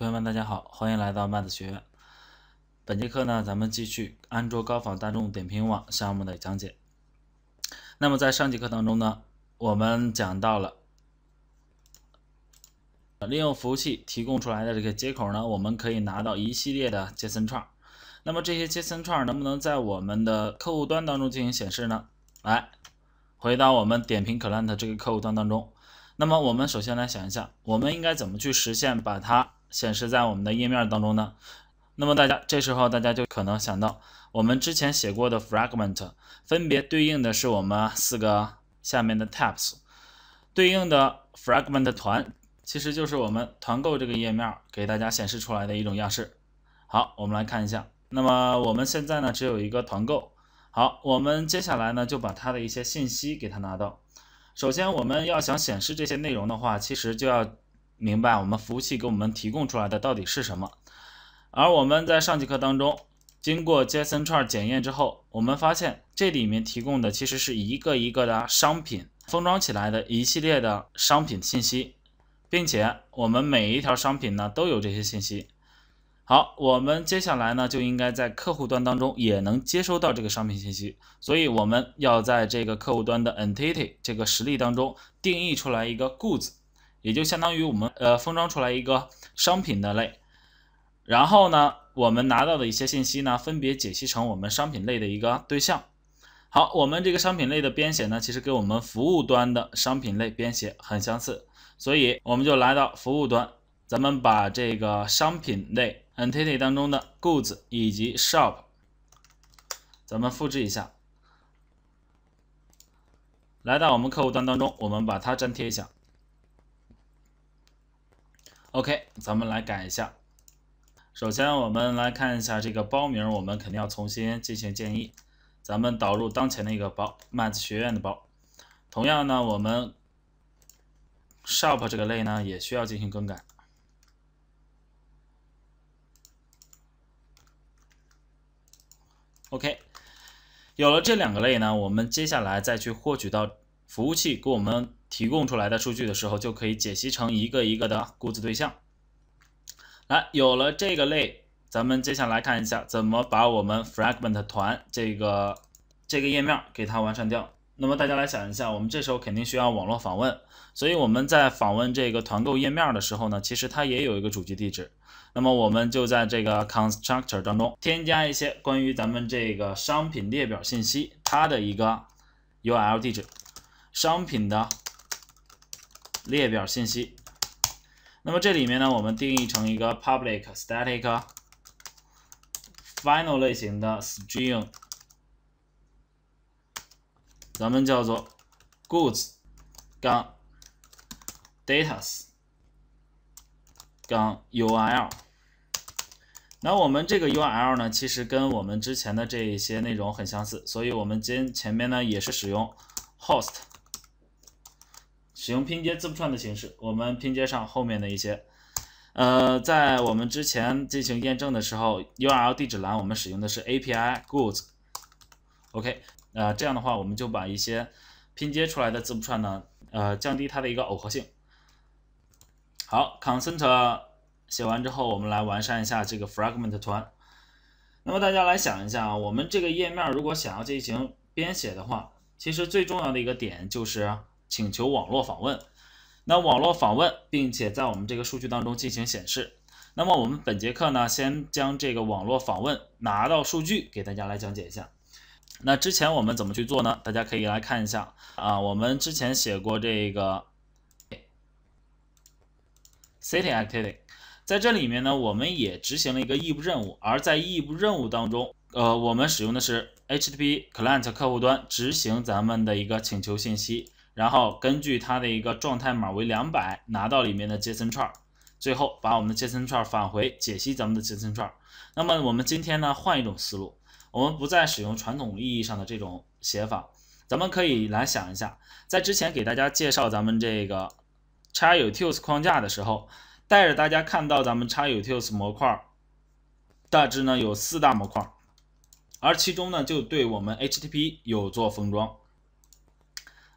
朋友们，大家好，欢迎来到麦子学院。本节课呢，咱们继续安卓高仿大众点评网项目的讲解。那么在上节课当中呢，我们讲到了利用服务器提供出来的这个接口呢，我们可以拿到一系列的 JSON 串。那么这些 JSON 串能不能在我们的客户端当中进行显示呢？来，回到我们点评 Client 这个客户端当中。那么我们首先来想一下，我们应该怎么去实现把它？显示在我们的页面当中呢。那么大家这时候大家就可能想到，我们之前写过的 fragment 分别对应的是我们四个下面的 tabs 对应的 fragment 团，其实就是我们团购这个页面给大家显示出来的一种样式。好，我们来看一下。那么我们现在呢只有一个团购。好，我们接下来呢就把它的一些信息给它拿到。首先我们要想显示这些内容的话，其实就要。明白我们服务器给我们提供出来的到底是什么？而我们在上节课当中经过 JSON 串检验之后，我们发现这里面提供的其实是一个一个的商品封装起来的一系列的商品信息，并且我们每一条商品呢都有这些信息。好，我们接下来呢就应该在客户端当中也能接收到这个商品信息，所以我们要在这个客户端的 entity 这个实例当中定义出来一个 goods。也就相当于我们呃封装出来一个商品的类，然后呢，我们拿到的一些信息呢，分别解析成我们商品类的一个对象。好，我们这个商品类的编写呢，其实跟我们服务端的商品类编写很相似，所以我们就来到服务端，咱们把这个商品类 entity 当中的 goods 以及 shop，咱们复制一下，来到我们客户端当中，我们把它粘贴一下。OK，咱们来改一下。首先，我们来看一下这个包名，我们肯定要重新进行建议。咱们导入当前那个包，a 子学院的包。同样呢，我们 Shop 这个类呢也需要进行更改。OK，有了这两个类呢，我们接下来再去获取到。服务器给我们提供出来的数据的时候，就可以解析成一个一个的估值对象。来，有了这个类，咱们接下来看一下怎么把我们 fragment 团这个这个页面给它完善掉。那么大家来想一下，我们这时候肯定需要网络访问，所以我们在访问这个团购页面的时候呢，其实它也有一个主机地址。那么我们就在这个 constructor 当中添加一些关于咱们这个商品列表信息它的一个 URL 地址。商品的列表信息，那么这里面呢，我们定义成一个 public static final 类型的 String，咱们叫做 goods 杠 datas 杠 URL。那我们这个 URL 呢，其实跟我们之前的这一些内容很相似，所以我们今前面呢也是使用 host。使用拼接字符串的形式，我们拼接上后面的一些，呃，在我们之前进行验证的时候，URL 地址栏我们使用的是 API goods，OK，呃，这样的话我们就把一些拼接出来的字符串呢，呃，降低它的一个耦合性。好 c o n s e n t 写完之后，我们来完善一下这个 fragment 图案。那么大家来想一下，啊，我们这个页面如果想要进行编写的话，其实最重要的一个点就是。请求网络访问，那网络访问，并且在我们这个数据当中进行显示。那么我们本节课呢，先将这个网络访问拿到数据给大家来讲解一下。那之前我们怎么去做呢？大家可以来看一下啊，我们之前写过这个 city activity，在这里面呢，我们也执行了一个异步任务，而在异步任务当中，呃，我们使用的是 HTTP client 客户端执行咱们的一个请求信息。然后根据它的一个状态码为两百，拿到里面的 JSON 串儿，最后把我们的 JSON 串返回解析咱们的 JSON 串儿。那么我们今天呢换一种思路，我们不再使用传统意义上的这种写法，咱们可以来想一下，在之前给大家介绍咱们这个 c h a r u t i l s 框架的时候，带着大家看到咱们 c h a r u t i l s 模块，大致呢有四大模块，而其中呢就对我们 HTTP 有做封装。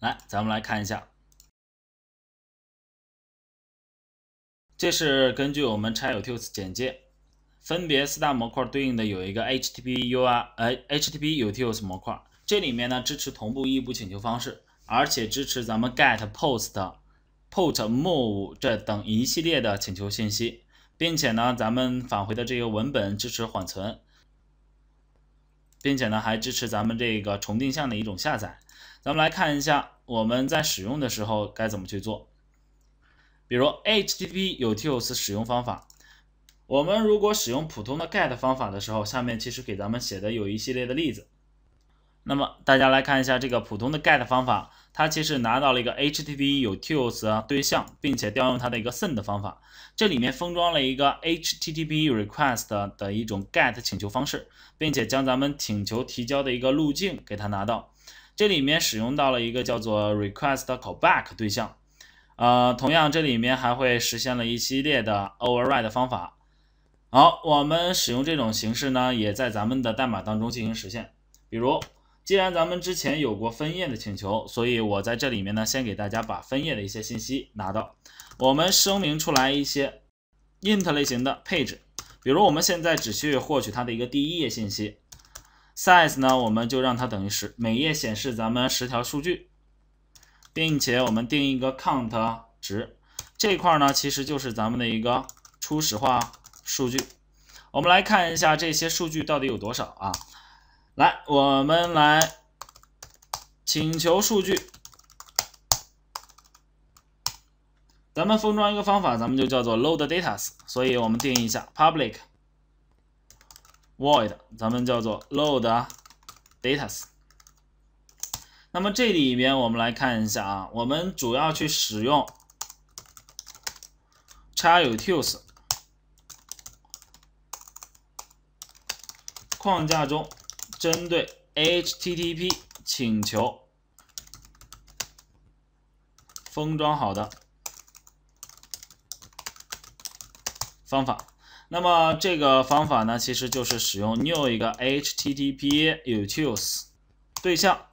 来，咱们来看一下，这是根据我们 c h e r u t i l s 简介，分别四大模块对应的有一个 `http://`，哎，`httputils` 模块，这里面呢支持同步异步请求方式，而且支持咱们 `get`、`post`、`put`、`move` 这等一系列的请求信息，并且呢，咱们返回的这个文本支持缓存，并且呢还支持咱们这个重定向的一种下载。咱们来看一下我们在使用的时候该怎么去做。比如 HTTP Utils 使用方法，我们如果使用普通的 get 方法的时候，下面其实给咱们写的有一系列的例子。那么大家来看一下这个普通的 get 方法，它其实拿到了一个 HTTP Utils 对象，并且调用它的一个 send 方法，这里面封装了一个 HTTP Request 的一种 get 请求方式，并且将咱们请求提交的一个路径给它拿到。这里面使用到了一个叫做 request callback 对象，呃，同样这里面还会实现了一系列的 override 方法。好，我们使用这种形式呢，也在咱们的代码当中进行实现。比如，既然咱们之前有过分页的请求，所以我在这里面呢，先给大家把分页的一些信息拿到，我们声明出来一些 int 类型的配置，比如我们现在只去获取它的一个第一页信息。size 呢，我们就让它等于十，每页显示咱们十条数据，并且我们定一个 count 值，这块呢其实就是咱们的一个初始化数据。我们来看一下这些数据到底有多少啊？来，我们来请求数据，咱们封装一个方法，咱们就叫做 load datas，所以我们定义一下 public。void 咱们叫做 load datas。那么这里边我们来看一下啊，我们主要去使用 c h i r r u t o l s 框架中针对 HTTP 请求封装好的方法。那么这个方法呢，其实就是使用 new 一个 HTTPUtils 对象，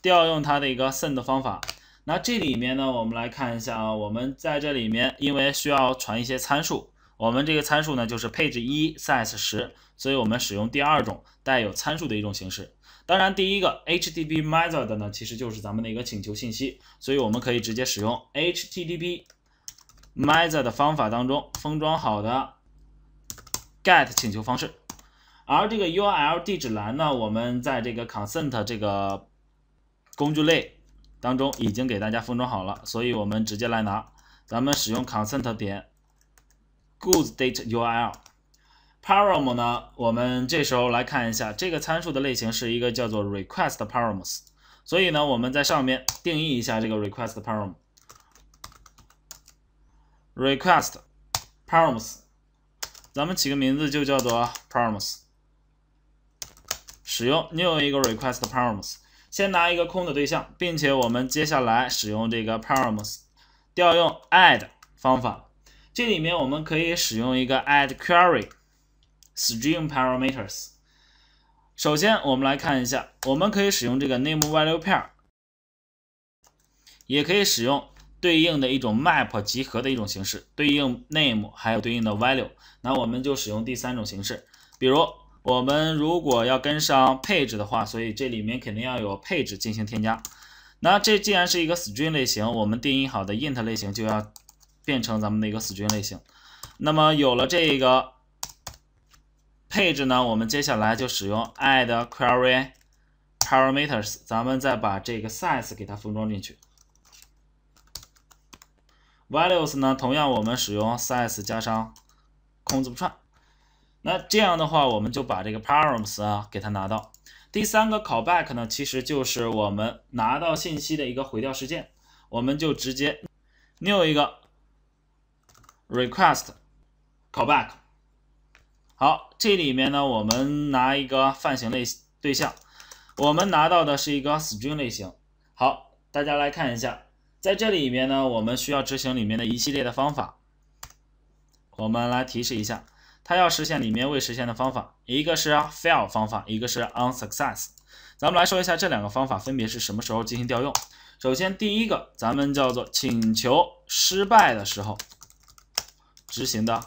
调用它的一个 send 方法。那这里面呢，我们来看一下啊，我们在这里面因为需要传一些参数，我们这个参数呢就是 page 一 size 十，所以我们使用第二种带有参数的一种形式。当然，第一个 HTTPMethod 呢，其实就是咱们的一个请求信息，所以我们可以直接使用 HTTPMethod 的方法当中封装好的。get 请求方式，而这个 U L 地址栏呢，我们在这个 consent 这个工具类当中已经给大家封装好了，所以我们直接来拿。咱们使用 consent 点 goods date U L，param 呢，我们这时候来看一下，这个参数的类型是一个叫做 request params，所以呢，我们在上面定义一下这个 request params，request params。咱们起个名字就叫做 p r o m i s e 使用 new 一个 request params，先拿一个空的对象，并且我们接下来使用这个 params 调用 add 方法。这里面我们可以使用一个 add query string parameters。首先我们来看一下，我们可以使用这个 name value pair，也可以使用。对应的一种 map 集合的一种形式，对应 name 还有对应的 value，那我们就使用第三种形式。比如我们如果要跟上配置的话，所以这里面肯定要有配置进行添加。那这既然是一个 string 类型，我们定义好的 int 类型就要变成咱们的一个 string 类型。那么有了这个配置呢，我们接下来就使用 add query parameters，咱们再把这个 size 给它封装进去。values 呢，同样我们使用 size 加上空字符串。那这样的话，我们就把这个 params 啊给它拿到。第三个 callback 呢，其实就是我们拿到信息的一个回调事件，我们就直接 new 一个 request callback。好，这里面呢，我们拿一个泛型类对象，我们拿到的是一个 string 类型。好，大家来看一下。在这里面呢，我们需要执行里面的一系列的方法。我们来提示一下，它要实现里面未实现的方法，一个是 fail 方法，一个是 on success。咱们来说一下这两个方法分别是什么时候进行调用。首先第一个，咱们叫做请求失败的时候执行的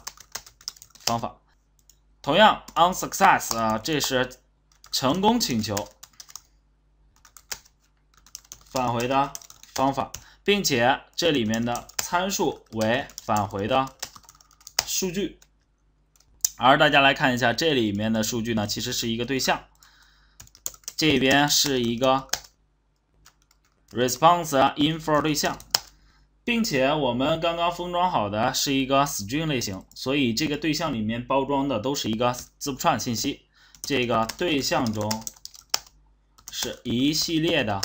方法。同样 on success 啊，这是成功请求返回的方法。并且这里面的参数为返回的数据，而大家来看一下这里面的数据呢，其实是一个对象，这边是一个 response info 对象，并且我们刚刚封装好的是一个 string 类型，所以这个对象里面包装的都是一个字符串信息，这个对象中是一系列的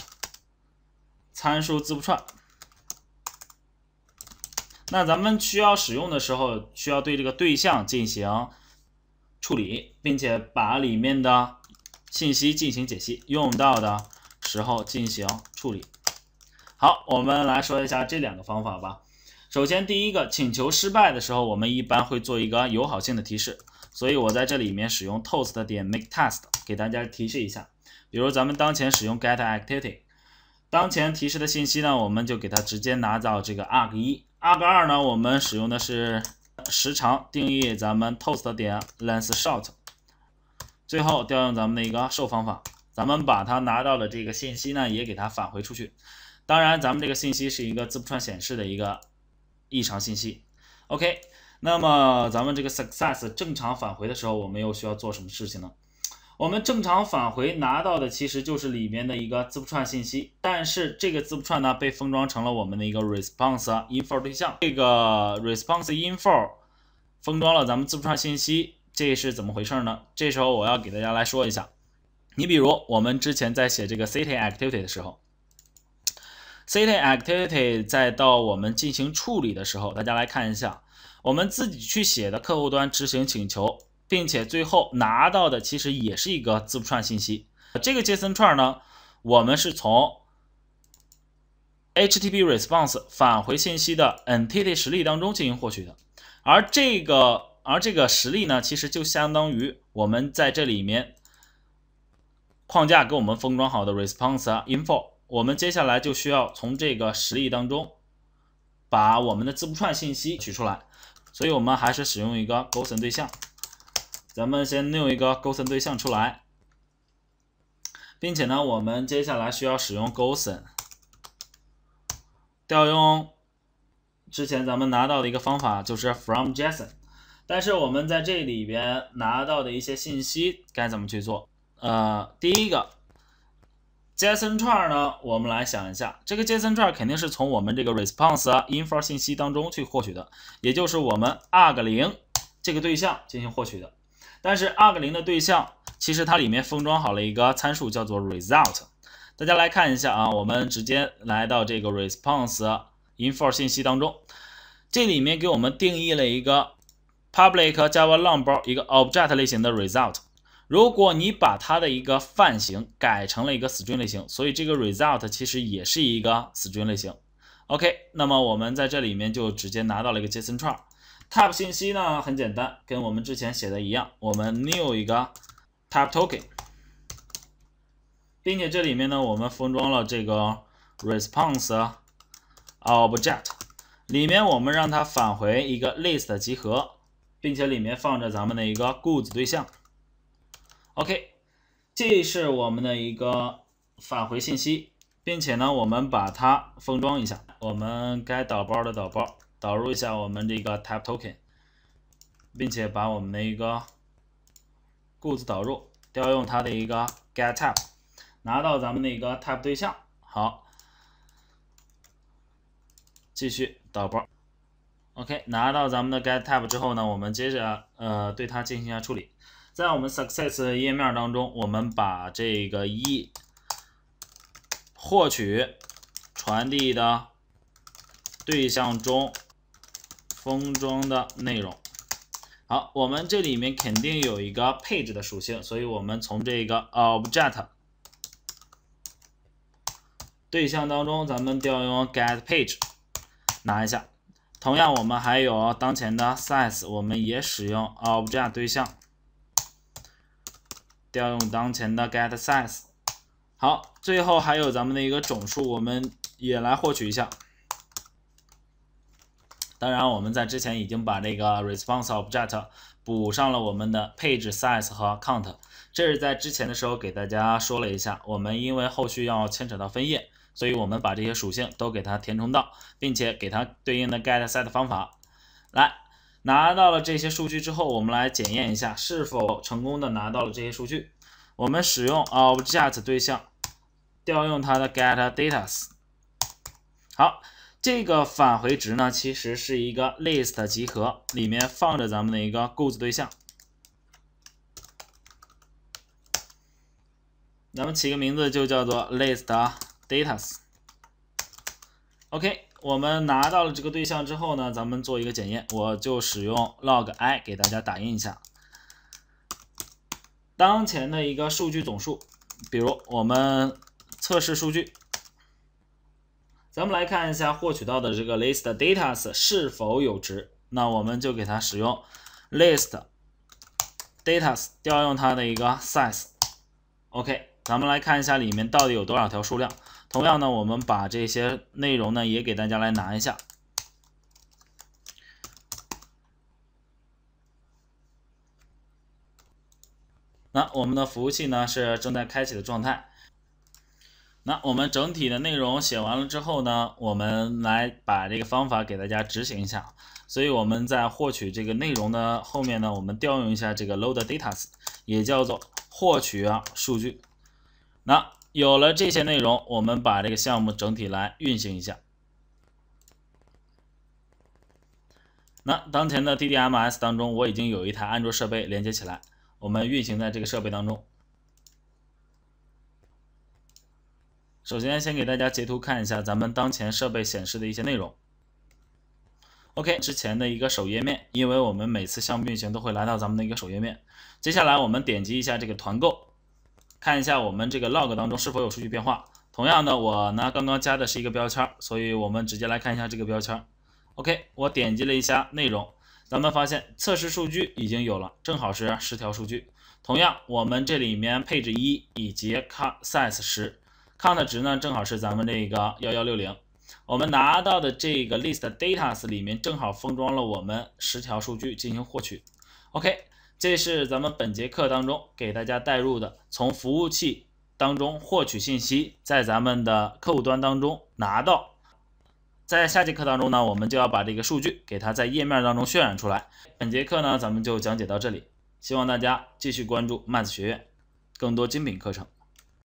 参数字符串。那咱们需要使用的时候，需要对这个对象进行处理，并且把里面的信息进行解析，用到的时候进行处理。好，我们来说一下这两个方法吧。首先，第一个请求失败的时候，我们一般会做一个友好性的提示，所以我在这里面使用 Toast 点 m a k e t e a s t 给大家提示一下。比如咱们当前使用 getActivity，当前提示的信息呢，我们就给它直接拿到这个 arg 一。案二呢，我们使用的是时长定义，咱们 toast 点 length short，最后调用咱们的一个 show 方法，咱们把它拿到的这个信息呢，也给它返回出去。当然，咱们这个信息是一个字符串显示的一个异常信息。OK，那么咱们这个 success 正常返回的时候，我们又需要做什么事情呢？我们正常返回拿到的其实就是里面的一个字符串信息，但是这个字符串呢被封装成了我们的一个 response info 对象，这个 response info 封装了咱们字符串信息，这是怎么回事呢？这时候我要给大家来说一下，你比如我们之前在写这个 city activity 的时候，city activity 再到我们进行处理的时候，大家来看一下，我们自己去写的客户端执行请求。并且最后拿到的其实也是一个字符串信息。这个 JSON 串呢，我们是从 HTTP response 返回信息的 entity 实例当中进行获取的。而这个而这个实例呢，其实就相当于我们在这里面框架给我们封装好的 response info。我们接下来就需要从这个实例当中把我们的字符串信息取出来。所以我们还是使用一个 o s e n 对象。咱们先 new 一个 o s e n 对象出来，并且呢，我们接下来需要使用 o s e n 调用之前咱们拿到的一个方法，就是 from JSON。但是我们在这里边拿到的一些信息该怎么去做？呃，第一个 JSON 串呢，我们来想一下，这个 JSON 串肯定是从我们这个 response info 信息当中去获取的，也就是我们 arg 零这个对象进行获取的。但是，Arg 零的对象其实它里面封装好了一个参数，叫做 Result。大家来看一下啊，我们直接来到这个 Response Info 信息当中，这里面给我们定义了一个 public Java long 包一个 Object 类型的 Result。如果你把它的一个泛型改成了一个 String 类型，所以这个 Result 其实也是一个 String 类型。OK，那么我们在这里面就直接拿到了一个 JSON 串。Tap 信息呢很简单，跟我们之前写的一样。我们 new 一个 TapToken，并且这里面呢，我们封装了这个 Response Object，里面我们让它返回一个 List 集合，并且里面放着咱们的一个 Goods 对象。OK，这是我们的一个返回信息，并且呢，我们把它封装一下，我们该导包的导包。导入一下我们这个 type token，并且把我们的一个 g o o d 导入，调用它的一个 get type，拿到咱们的一个 type 对象。好，继续导包。OK，拿到咱们的 get type 之后呢，我们接着呃对它进行一下处理。在我们 success 页面当中，我们把这个一获取传递的对象中。封装的内容，好，我们这里面肯定有一个配置的属性，所以我们从这个 object 对象当中，咱们调用 get page 拿一下。同样，我们还有当前的 size，我们也使用 object 对象调用当前的 get size。好，最后还有咱们的一个总数，我们也来获取一下。当然，我们在之前已经把这个 response object 补上了我们的 page size 和 count，这是在之前的时候给大家说了一下。我们因为后续要牵扯到分页，所以我们把这些属性都给它填充到，并且给它对应的 get set 方法。来，拿到了这些数据之后，我们来检验一下是否成功的拿到了这些数据。我们使用 object 对象调用它的 get datas。好。这个返回值呢，其实是一个 list 集合，里面放着咱们的一个 Goods 对象。咱们起个名字就叫做 list datas。OK，我们拿到了这个对象之后呢，咱们做一个检验，我就使用 log i 给大家打印一下当前的一个数据总数，比如我们测试数据。咱们来看一下获取到的这个 list datas 是否有值，那我们就给它使用 list datas 调用它的一个 size。OK，咱们来看一下里面到底有多少条数量。同样呢，我们把这些内容呢也给大家来拿一下。那我们的服务器呢是正在开启的状态。那我们整体的内容写完了之后呢，我们来把这个方法给大家执行一下。所以我们在获取这个内容的后面呢，我们调用一下这个 load datas，也叫做获取啊数据。那有了这些内容，我们把这个项目整体来运行一下。那当前的 d d m S 当中，我已经有一台安卓设备连接起来，我们运行在这个设备当中。首先，先给大家截图看一下咱们当前设备显示的一些内容。OK，之前的一个首页面，因为我们每次项目运行都会来到咱们的一个首页面。接下来，我们点击一下这个团购，看一下我们这个 log 当中是否有数据变化。同样的，我呢刚刚加的是一个标签，所以我们直接来看一下这个标签。OK，我点击了一下内容，咱们发现测试数据已经有了，正好是十条数据。同样，我们这里面配置一以及 cut size 十。count 值呢正好是咱们这个幺幺六零，我们拿到的这个 list datas 里面正好封装了我们十条数据进行获取。OK，这是咱们本节课当中给大家带入的，从服务器当中获取信息，在咱们的客户端当中拿到。在下节课当中呢，我们就要把这个数据给它在页面当中渲染出来。本节课呢，咱们就讲解到这里，希望大家继续关注麦子学院，更多精品课程。